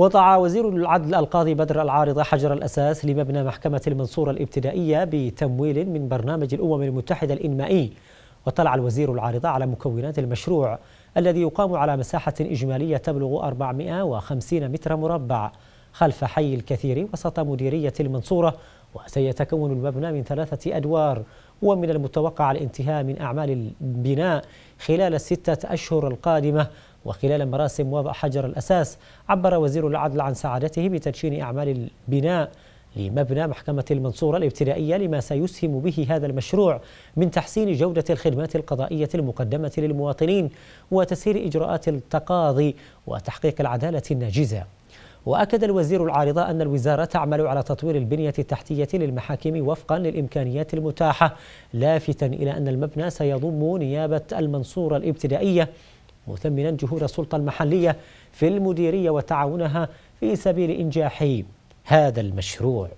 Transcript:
وضع وزير العدل القاضي بدر العارضة حجر الأساس لمبنى محكمة المنصورة الابتدائية بتمويل من برنامج الأمم المتحدة الإنمائي واطلع الوزير العارضة على مكونات المشروع الذي يقام على مساحة إجمالية تبلغ 450 متر مربع خلف حي الكثير وسط مديرية المنصورة وسيتكون المبنى من ثلاثة أدوار ومن المتوقع الانتهاء من أعمال البناء خلال الستة أشهر القادمة وخلال مراسم وضع حجر الأساس عبر وزير العدل عن سعادته بتدشين أعمال البناء لمبنى محكمة المنصورة الابتدائية لما سيسهم به هذا المشروع من تحسين جودة الخدمات القضائية المقدمة للمواطنين وتسهيل إجراءات التقاضي وتحقيق العدالة الناجزة وأكد الوزير العارضة أن الوزارة تعمل على تطوير البنية التحتية للمحاكم وفقا للإمكانيات المتاحة لافتا إلى أن المبنى سيضم نيابة المنصورة الابتدائية مثمنا جهود السلطة المحلية في المديرية وتعاونها في سبيل إنجاح هذا المشروع.